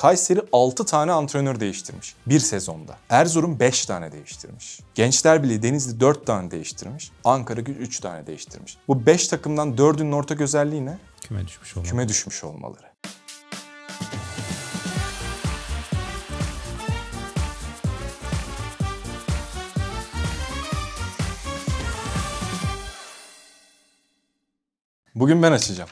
Kayseri 6 tane antrenör değiştirmiş bir sezonda. Erzurum 5 tane değiştirmiş. Gençler Birliği Denizli 4 tane değiştirmiş. Ankara Gücü 3 tane değiştirmiş. Bu 5 takımdan 4'ünün ortak özelliği ne? Küme düşmüş olmaları. Küme düşmüş olmaları. Bugün ben açacağım.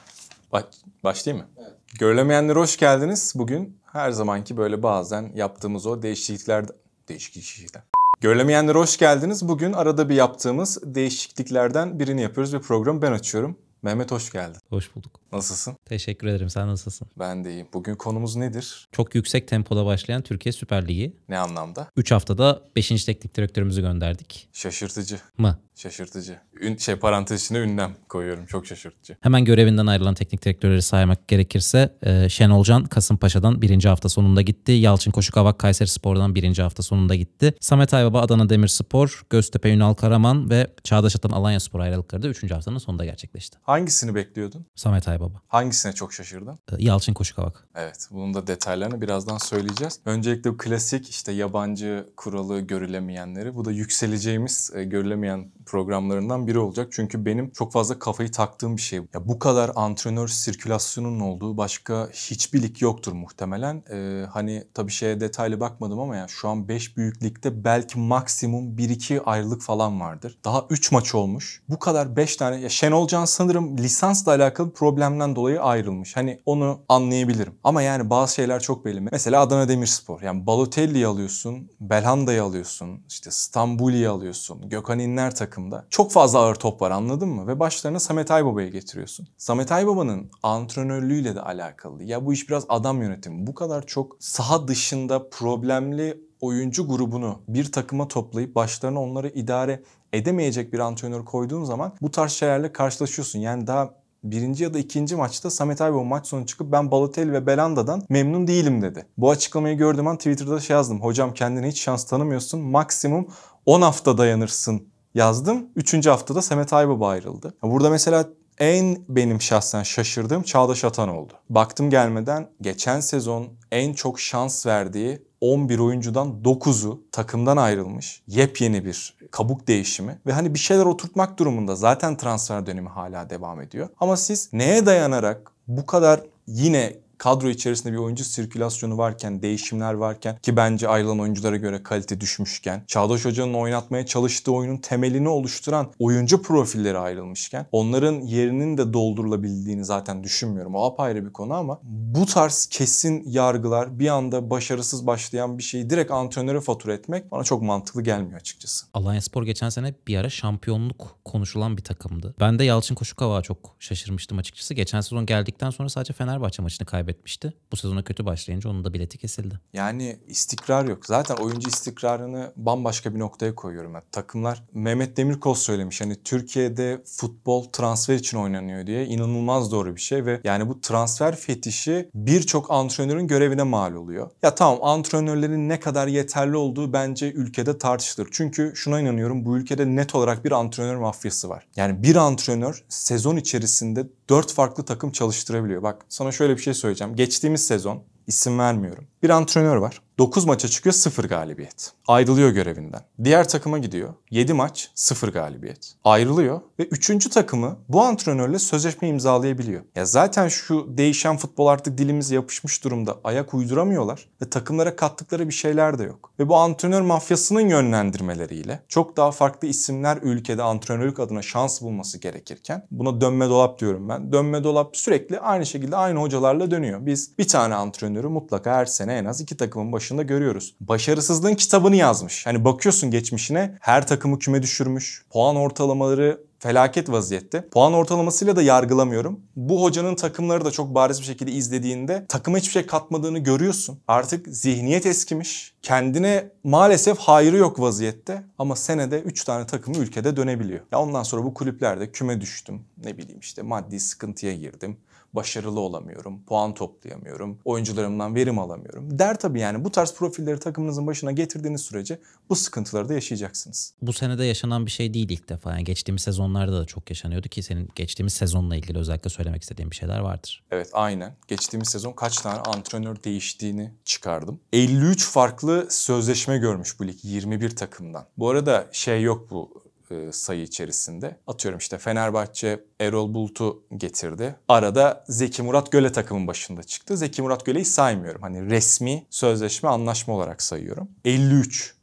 Bak, başlayayım mı? Görülemeyenlere hoş geldiniz. Bugün her zamanki böyle bazen yaptığımız o değişiklikler... Değişiklikler. Görülemeyenlere hoş geldiniz. Bugün arada bir yaptığımız değişikliklerden birini yapıyoruz ve programı ben açıyorum. Mehmet hoş geldin. Hoş bulduk. Nasılsın? Teşekkür ederim. Sen nasılsın? Ben de iyiyim. Bugün konumuz nedir? Çok yüksek tempoda başlayan Türkiye Süper Ligi. Ne anlamda? 3 haftada 5. teknik direktörümüzü gönderdik. Şaşırtıcı. Mı? Şaşırtıcı. Ün, şey parantez içine ünlem koyuyorum. Çok şaşırtıcı. Hemen görevinden ayrılan teknik direktörleri saymak gerekirse e, Şenolcan Kasımpaşa'dan birinci hafta sonunda gitti. Yalçın Koşukavak Kayseri Spor'dan birinci hafta sonunda gitti. Samet Aybaba Adana Demirspor, Göztepe Ünal Karaman ve Çağdaş Atan Alanya Spor ayrılıkları da üçüncü haftanın sonunda gerçekleşti. Hangisini bekliyordun? Samet Aybaba. Hangisine çok şaşırdın? E, Yalçın Koşukavak. Evet. Bunun da detaylarını birazdan söyleyeceğiz. Öncelikle bu klasik işte yabancı kuralı görülemeyenleri. Bu da yükseleceğimiz e, görülemeyen programlarından biri olacak. Çünkü benim çok fazla kafayı taktığım bir şey. Ya bu kadar antrenör sirkülasyonunun olduğu başka hiçbir lig yoktur muhtemelen. Ee, hani tabii şeye detaylı bakmadım ama ya şu an 5 büyüklükte belki maksimum 1-2 ayrılık falan vardır. Daha 3 maç olmuş. Bu kadar 5 tane ya Şenol Can sanırım lisansla alakalı problemden dolayı ayrılmış. Hani onu anlayabilirim. Ama yani bazı şeyler çok belli. Mesela Adana Demirspor. Yani Balotelli'yi alıyorsun, Belhanda'yı alıyorsun, işte Stambuli'yi alıyorsun, Gökhan İnler takım takımda. Çok fazla ağır top var anladın mı? Ve başlarına Samet Aybaba'yı getiriyorsun. Samet Aybaba'nın antrenörlüğüyle de alakalı. Ya bu iş biraz adam yönetimi. Bu kadar çok saha dışında problemli oyuncu grubunu bir takıma toplayıp başlarına onları idare edemeyecek bir antrenör koyduğun zaman bu tarz şeylerle karşılaşıyorsun. Yani daha birinci ya da ikinci maçta Samet Aybaba maç sonu çıkıp ben Balotelli ve Belanda'dan memnun değilim dedi. Bu açıklamayı gördüğüm an Twitter'da şey yazdım. Hocam kendini hiç şans tanımıyorsun. Maksimum 10 hafta dayanırsın yazdım. Üçüncü haftada Semet Aybaba ayrıldı. Burada mesela en benim şahsen şaşırdığım Çağdaş Atan oldu. Baktım gelmeden geçen sezon en çok şans verdiği 11 oyuncudan 9'u takımdan ayrılmış. Yepyeni bir kabuk değişimi ve hani bir şeyler oturtmak durumunda zaten transfer dönemi hala devam ediyor. Ama siz neye dayanarak bu kadar yine kadro içerisinde bir oyuncu sirkülasyonu varken, değişimler varken ki bence ayrılan oyunculara göre kalite düşmüşken, Çağdaş Hoca'nın oynatmaya çalıştığı oyunun temelini oluşturan oyuncu profilleri ayrılmışken onların yerinin de doldurulabildiğini zaten düşünmüyorum. O apayrı bir konu ama bu tarz kesin yargılar bir anda başarısız başlayan bir şeyi direkt antrenöre fatura etmek bana çok mantıklı gelmiyor açıkçası. Alanya Spor geçen sene bir ara şampiyonluk konuşulan bir takımdı. Ben de Yalçın Koşukava'ya çok şaşırmıştım açıkçası. Geçen sezon geldikten sonra sadece Fenerbahçe maçını kaybetti kaybetmişti. Bu sezona kötü başlayınca onun da bileti kesildi. Yani istikrar yok. Zaten oyuncu istikrarını bambaşka bir noktaya koyuyorum. Yani takımlar Mehmet Demirkol söylemiş. Hani Türkiye'de futbol transfer için oynanıyor diye inanılmaz doğru bir şey ve yani bu transfer fetişi birçok antrenörün görevine mal oluyor. Ya tamam antrenörlerin ne kadar yeterli olduğu bence ülkede tartışılır. Çünkü şuna inanıyorum bu ülkede net olarak bir antrenör mafyası var. Yani bir antrenör sezon içerisinde 4 farklı takım çalıştırabiliyor. Bak sana şöyle bir şey söyleyeceğim. Geçtiğimiz sezon isim vermiyorum. Bir antrenör var. 9 maça çıkıyor 0 galibiyet. Ayrılıyor görevinden. Diğer takıma gidiyor. 7 maç 0 galibiyet. Ayrılıyor ve 3. takımı bu antrenörle sözleşme imzalayabiliyor. Ya zaten şu değişen futbol artık dilimize yapışmış durumda. Ayak uyduramıyorlar ve takımlara kattıkları bir şeyler de yok. Ve bu antrenör mafyasının yönlendirmeleriyle çok daha farklı isimler ülkede antrenörlük adına şans bulması gerekirken buna dönme dolap diyorum ben. Dönme dolap sürekli aynı şekilde aynı hocalarla dönüyor. Biz bir tane antrenörü mutlaka her sene en az iki takımın başına başında görüyoruz. Başarısızlığın kitabını yazmış. Hani bakıyorsun geçmişine her takımı küme düşürmüş. Puan ortalamaları felaket vaziyette. Puan ortalamasıyla da yargılamıyorum. Bu hocanın takımları da çok bariz bir şekilde izlediğinde takıma hiçbir şey katmadığını görüyorsun. Artık zihniyet eskimiş kendine maalesef hayrı yok vaziyette ama senede 3 tane takımı ülkede dönebiliyor. Ya ondan sonra bu kulüplerde küme düştüm. Ne bileyim işte maddi sıkıntıya girdim. Başarılı olamıyorum, puan toplayamıyorum, oyuncularımdan verim alamıyorum. Der tabii yani bu tarz profilleri takımınızın başına getirdiğiniz sürece bu sıkıntıları da yaşayacaksınız. Bu senede yaşanan bir şey değil ilk defa. Yani geçtiğimiz sezonlarda da çok yaşanıyordu ki senin geçtiğimiz sezonla ilgili özellikle söylemek istediğim bir şeyler vardır. Evet aynen. Geçtiğimiz sezon kaç tane antrenör değiştiğini çıkardım. 53 farklı sözleşme görmüş bu lig 21 takımdan. Bu arada şey yok bu e, sayı içerisinde. Atıyorum işte Fenerbahçe Erol Bulut'u getirdi. Arada Zeki Murat Göle takımın başında çıktı. Zeki Murat Göle'yi saymıyorum. Hani resmi sözleşme anlaşma olarak sayıyorum. 53.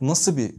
Nasıl bir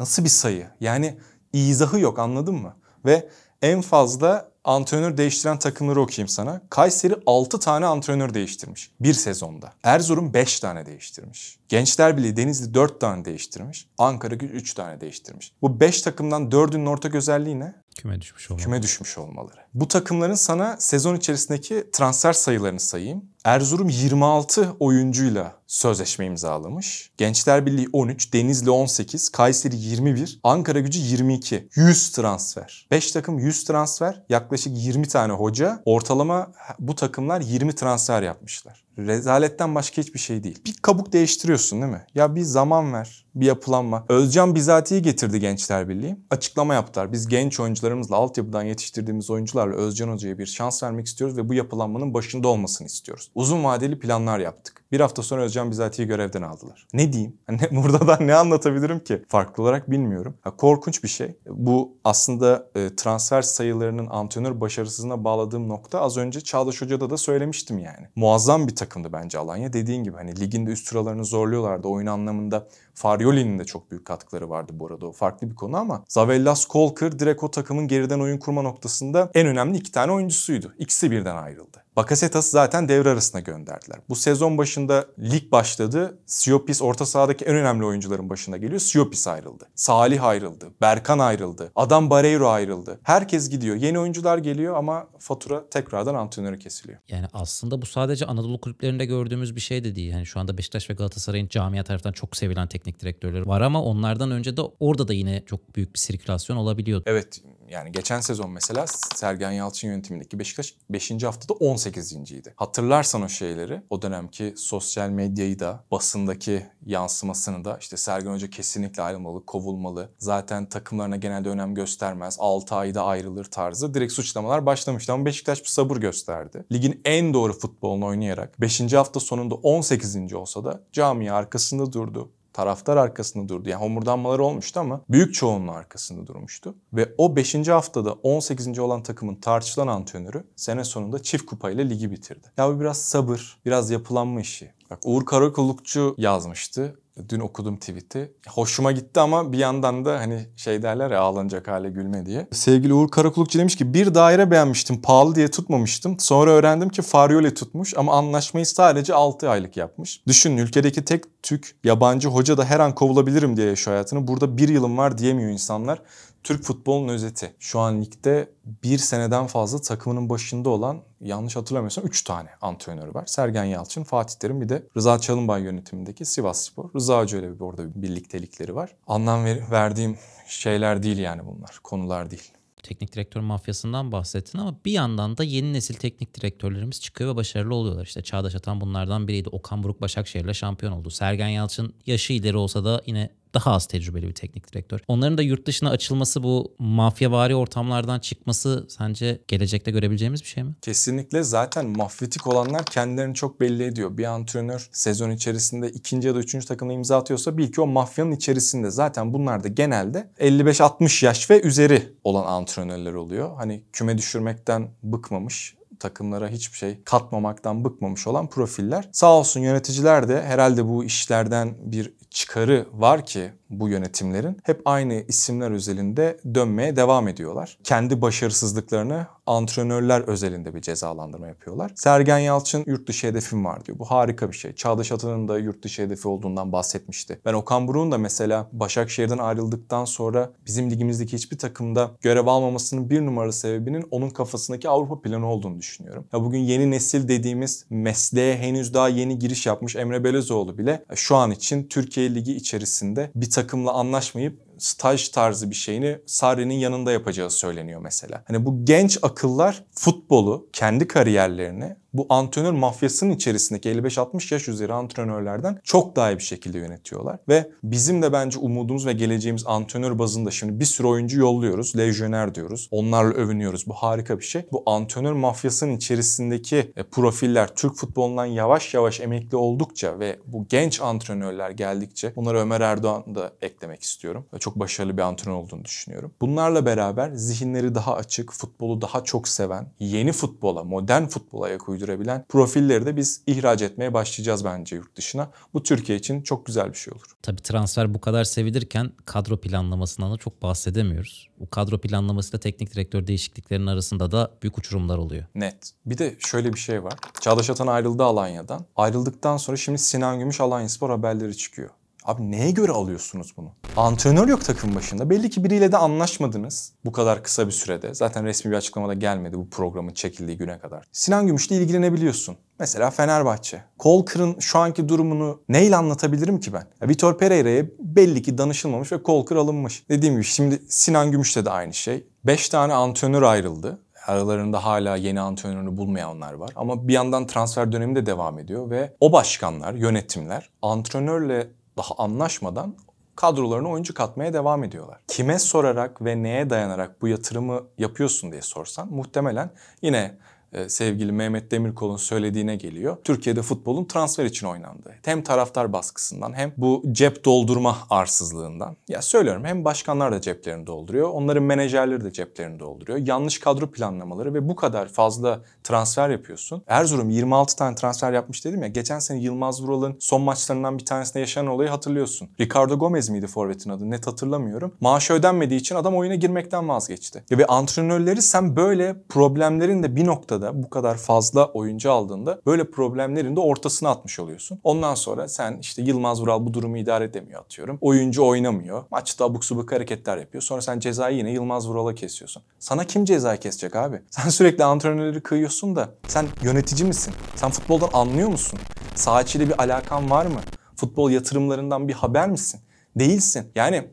nasıl bir sayı? Yani izahı yok anladın mı? Ve en fazla antrenör değiştiren takımları okuyayım sana. Kayseri 6 tane antrenör değiştirmiş bir sezonda. Erzurum 5 tane değiştirmiş. Gençler Birliği Denizli 4 tane değiştirmiş. Ankara Gücü 3 tane değiştirmiş. Bu 5 takımdan 4'ünün ortak özelliği ne? Küme düşmüş olmaları. Küme düşmüş olmaları. Bu takımların sana sezon içerisindeki transfer sayılarını sayayım. Erzurum 26 oyuncuyla sözleşme imzalamış. Gençler Birliği 13, Denizli 18, Kayseri 21, Ankara Gücü 22. 100 transfer. 5 takım 100 transfer, yaklaşık 20 tane hoca. Ortalama bu takımlar 20 transfer yapmışlar rezaletten başka hiçbir şey değil. Bir kabuk değiştiriyorsun değil mi? Ya bir zaman ver, bir yapılanma. Özcan bizatihi getirdi Gençler Birliği. Açıklama yaptılar. Biz genç oyuncularımızla, altyapıdan yetiştirdiğimiz oyuncularla Özcan Hoca'ya bir şans vermek istiyoruz ve bu yapılanmanın başında olmasını istiyoruz. Uzun vadeli planlar yaptık. Bir hafta sonra Özcan Bizati'yi görevden aldılar. Ne diyeyim? Hani burada da ne anlatabilirim ki? Farklı olarak bilmiyorum. Ha, korkunç bir şey. Bu aslında e, transfer sayılarının antrenör başarısızlığına bağladığım nokta az önce Çağdaş Hoca'da da söylemiştim yani. Muazzam bir takımdı bence Alanya. Dediğin gibi hani liginde üst sıralarını zorluyorlardı. Oyun anlamında Faryoli'nin de çok büyük katkıları vardı bu arada. O farklı bir konu ama Zavellas Kolkır direkt o takımın geriden oyun kurma noktasında en önemli iki tane oyuncusuydu. İkisi birden ayrıldı. Bakasetas'ı zaten devre arasına gönderdiler. Bu sezon başında lig başladı. Siopis orta sahadaki en önemli oyuncuların başına geliyor. Siopis ayrıldı. Salih ayrıldı. Berkan ayrıldı. Adam Barreiro ayrıldı. Herkes gidiyor. Yeni oyuncular geliyor ama fatura tekrardan antrenörü kesiliyor. Yani aslında bu sadece Anadolu kulüplerinde gördüğümüz bir şey de değil. Yani şu anda Beşiktaş ve Galatasaray'ın camia tarafından çok sevilen teknik direktörleri var ama onlardan önce de orada da yine çok büyük bir sirkülasyon olabiliyor. Evet yani geçen sezon mesela Sergen Yalçın yönetimindeki Beşiktaş 5. haftada 10 18.ydi. Hatırlarsan o şeyleri, o dönemki sosyal medyayı da, basındaki yansımasını da işte Sergen Hoca kesinlikle ayrılmalı, kovulmalı. Zaten takımlarına genelde önem göstermez. 6 ayda ayrılır tarzı direkt suçlamalar başlamıştı ama Beşiktaş bir sabır gösterdi. Ligin en doğru futbolunu oynayarak 5. hafta sonunda 18. olsa da camia arkasında durdu taraftar arkasında durdu. Yani homurdanmaları olmuştu ama büyük çoğunluğu arkasında durmuştu. Ve o 5. haftada 18. olan takımın tartışılan antrenörü sene sonunda çift kupayla ligi bitirdi. Ya bu biraz sabır, biraz yapılanma işi. Bak Uğur Karakolukçu yazmıştı. Dün okudum tweet'i. Hoşuma gitti ama bir yandan da hani şey derler ya ağlanacak hale gülme diye. Sevgili Uğur Karakulukçu demiş ki bir daire beğenmiştim pahalı diye tutmamıştım. Sonra öğrendim ki Faryole tutmuş ama anlaşmayı sadece 6 aylık yapmış. Düşünün ülkedeki tek Türk, yabancı hoca da her an kovulabilirim diye yaşıyor hayatını. Burada bir yılım var diyemiyor insanlar. Türk futbolun özeti. Şu an ligde bir seneden fazla takımının başında olan yanlış hatırlamıyorsam 3 tane antrenörü var. Sergen Yalçın, Fatih Terim bir de Rıza Çalınbay yönetimindeki Sivas Spor. Rıza Hoca ile bir orada bir birliktelikleri var. Anlam ver verdiğim şeyler değil yani bunlar. Konular değil teknik direktör mafyasından bahsettin ama bir yandan da yeni nesil teknik direktörlerimiz çıkıyor ve başarılı oluyorlar. İşte Çağdaş Atan bunlardan biriydi. Okan Buruk Başakşehir'le şampiyon oldu. Sergen Yalçın yaşı ileri olsa da yine daha az tecrübeli bir teknik direktör. Onların da yurt dışına açılması bu mafyavari ortamlardan çıkması sence gelecekte görebileceğimiz bir şey mi? Kesinlikle zaten mafyatik olanlar kendilerini çok belli ediyor. Bir antrenör sezon içerisinde ikinci ya da üçüncü takımla imza atıyorsa bil ki o mafyanın içerisinde zaten bunlar da genelde 55-60 yaş ve üzeri olan antrenörler oluyor. Hani küme düşürmekten bıkmamış takımlara hiçbir şey katmamaktan bıkmamış olan profiller. Sağ olsun yöneticiler de herhalde bu işlerden bir çıkarı var ki bu yönetimlerin hep aynı isimler özelinde dönmeye devam ediyorlar. Kendi başarısızlıklarını antrenörler özelinde bir cezalandırma yapıyorlar. Sergen Yalçın yurt dışı hedefim var diyor. Bu harika bir şey. Çağdaş Atan'ın da yurt dışı hedefi olduğundan bahsetmişti. Ben Okan Buruk'un da mesela Başakşehir'den ayrıldıktan sonra bizim ligimizdeki hiçbir takımda görev almamasının bir numara sebebinin onun kafasındaki Avrupa planı olduğunu düşünüyorum. Ya bugün yeni nesil dediğimiz mesleğe henüz daha yeni giriş yapmış Emre Belezoğlu bile şu an için Türkiye Ligi içerisinde bir takımla anlaşmayıp staj tarzı bir şeyini Sarri'nin yanında yapacağı söyleniyor mesela. Hani bu genç akıllar futbolu, kendi kariyerlerini bu antrenör mafyasının içerisindeki 55-60 yaş üzeri antrenörlerden çok daha iyi bir şekilde yönetiyorlar. Ve bizim de bence umudumuz ve geleceğimiz antrenör bazında şimdi bir sürü oyuncu yolluyoruz. Lejyoner diyoruz. Onlarla övünüyoruz. Bu harika bir şey. Bu antrenör mafyasının içerisindeki e, profiller Türk futbolundan yavaş yavaş emekli oldukça ve bu genç antrenörler geldikçe bunları Ömer Erdoğan da eklemek istiyorum. Çok başarılı bir antrenör olduğunu düşünüyorum. Bunlarla beraber zihinleri daha açık, futbolu daha çok seven, yeni futbola, modern futbola ayak uydırabilen profilleri de biz ihraç etmeye başlayacağız bence yurt dışına. Bu Türkiye için çok güzel bir şey olur. Tabii transfer bu kadar sevilirken kadro planlamasından da çok bahsedemiyoruz. Bu kadro planlamasıyla teknik direktör değişikliklerinin arasında da büyük uçurumlar oluyor. Net. Bir de şöyle bir şey var. Çağdaş Atan ayrıldı Alanya'dan. Ayrıldıktan sonra şimdi Sinan Gümüş Alanya Spor haberleri çıkıyor. Abi neye göre alıyorsunuz bunu? Antrenör yok takım başında. Belli ki biriyle de anlaşmadınız bu kadar kısa bir sürede. Zaten resmi bir açıklamada gelmedi bu programın çekildiği güne kadar. Sinan Gümüş'le ilgilenebiliyorsun. Mesela Fenerbahçe. Kolkır'ın şu anki durumunu neyle anlatabilirim ki ben? Ya Vitor Pereira'ya belli ki danışılmamış ve Kolkır alınmış. Dediğim gibi şimdi Sinan Gümüş'te de aynı şey. 5 tane antrenör ayrıldı. Aralarında hala yeni antrenörünü bulmayanlar var. Ama bir yandan transfer dönemi de devam ediyor ve o başkanlar, yönetimler antrenörle daha anlaşmadan kadrolarına oyuncu katmaya devam ediyorlar. Kime sorarak ve neye dayanarak bu yatırımı yapıyorsun diye sorsan muhtemelen yine e, sevgili Mehmet Demirkol'un söylediğine geliyor. Türkiye'de futbolun transfer için oynandığı. Hem taraftar baskısından hem bu cep doldurma arsızlığından. Ya söylüyorum hem başkanlar da ceplerini dolduruyor. Onların menajerleri de ceplerini dolduruyor. Yanlış kadro planlamaları ve bu kadar fazla transfer yapıyorsun. Erzurum 26 tane transfer yapmış dedim ya. Geçen sene Yılmaz Vural'ın son maçlarından bir tanesinde yaşanan olayı hatırlıyorsun. Ricardo Gomez miydi forvetin adı? Net hatırlamıyorum. Maaşı ödenmediği için adam oyuna girmekten vazgeçti. Ve antrenörleri sen böyle problemlerin de bir noktada piyasada bu kadar fazla oyuncu aldığında böyle problemlerin de ortasına atmış oluyorsun. Ondan sonra sen işte Yılmaz Vural bu durumu idare edemiyor atıyorum. Oyuncu oynamıyor. Maçta abuk subuk hareketler yapıyor. Sonra sen cezayı yine Yılmaz Vural'a kesiyorsun. Sana kim ceza kesecek abi? Sen sürekli antrenörleri kıyıyorsun da sen yönetici misin? Sen futboldan anlıyor musun? Saha bir alakan var mı? Futbol yatırımlarından bir haber misin? Değilsin. Yani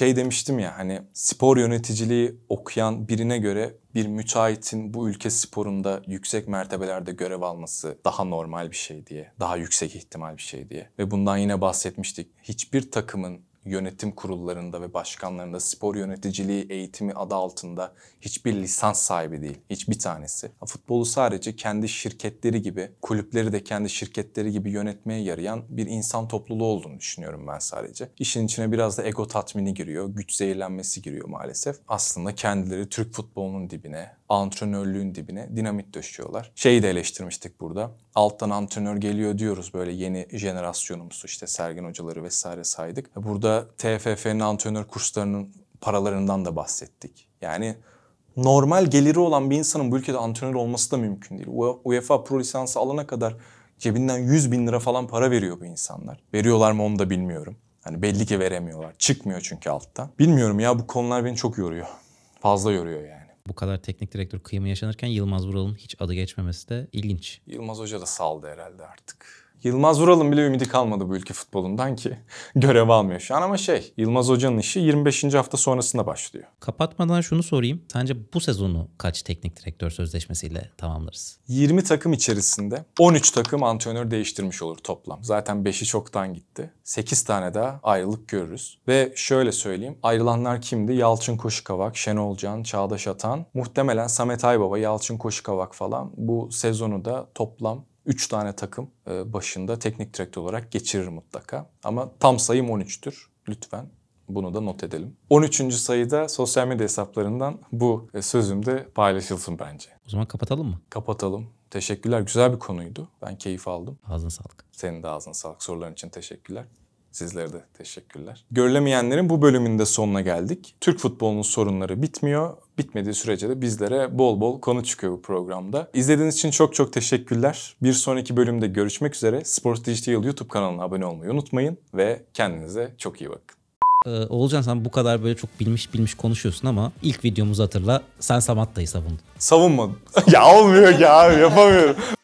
şey demiştim ya hani spor yöneticiliği okuyan birine göre bir müteahhitin bu ülke sporunda yüksek mertebelerde görev alması daha normal bir şey diye, daha yüksek ihtimal bir şey diye. Ve bundan yine bahsetmiştik. Hiçbir takımın yönetim kurullarında ve başkanlarında spor yöneticiliği eğitimi adı altında hiçbir lisans sahibi değil. Hiçbir tanesi. Futbolu sadece kendi şirketleri gibi, kulüpleri de kendi şirketleri gibi yönetmeye yarayan bir insan topluluğu olduğunu düşünüyorum ben sadece. İşin içine biraz da ego tatmini giriyor, güç zehirlenmesi giriyor maalesef. Aslında kendileri Türk futbolunun dibine, antrenörlüğün dibine dinamit döşüyorlar. Şeyi de eleştirmiştik burada. Alttan antrenör geliyor diyoruz böyle yeni jenerasyonumuz işte Sergen hocaları vesaire saydık. Burada TFF'nin antrenör kurslarının paralarından da bahsettik. Yani normal geliri olan bir insanın bu ülkede antrenör olması da mümkün değil. UEFA e Pro lisansı alana kadar cebinden 100 bin lira falan para veriyor bu insanlar. Veriyorlar mı onu da bilmiyorum. Hani belli ki veremiyorlar. Çıkmıyor çünkü altta. Bilmiyorum ya bu konular beni çok yoruyor. Fazla yoruyor yani. Bu kadar teknik direktör kıyımı yaşanırken Yılmaz Vural'ın hiç adı geçmemesi de ilginç. Yılmaz Hoca da saldı herhalde artık. Yılmaz Vural'ın bile ümidi kalmadı bu ülke futbolundan ki görev almıyor şu an ama şey Yılmaz Hoca'nın işi 25. hafta sonrasında başlıyor. Kapatmadan şunu sorayım. Sence bu sezonu kaç teknik direktör sözleşmesiyle tamamlarız? 20 takım içerisinde 13 takım antrenör değiştirmiş olur toplam. Zaten 5'i çoktan gitti. 8 tane daha ayrılık görürüz. Ve şöyle söyleyeyim. Ayrılanlar kimdi? Yalçın Koşukavak, Şenol Can, Çağdaş Atan. Muhtemelen Samet Aybaba, Yalçın Koşukavak falan bu sezonu da toplam 3 tane takım e, başında teknik direktör olarak geçirir mutlaka. Ama tam sayım 13'tür. Lütfen bunu da not edelim. 13. sayıda sosyal medya hesaplarından bu e, sözümde paylaşılsın bence. O zaman kapatalım mı? Kapatalım. Teşekkürler. Güzel bir konuydu. Ben keyif aldım. Ağzına sağlık. Senin de ağzına sağlık. Soruların için teşekkürler. Sizlere de teşekkürler. Görülemeyenlerin bu bölümünde sonuna geldik. Türk futbolunun sorunları bitmiyor bitmediği sürece de bizlere bol bol konu çıkıyor bu programda. İzlediğiniz için çok çok teşekkürler. Bir sonraki bölümde görüşmek üzere. Sports Digital YouTube kanalına abone olmayı unutmayın ve kendinize çok iyi bakın. Ee, Oğulcan sen bu kadar böyle çok bilmiş bilmiş konuşuyorsun ama ilk videomuzu hatırla sen Samatta'yı savundun. Savunmadım. ya olmuyor ki abi yapamıyorum.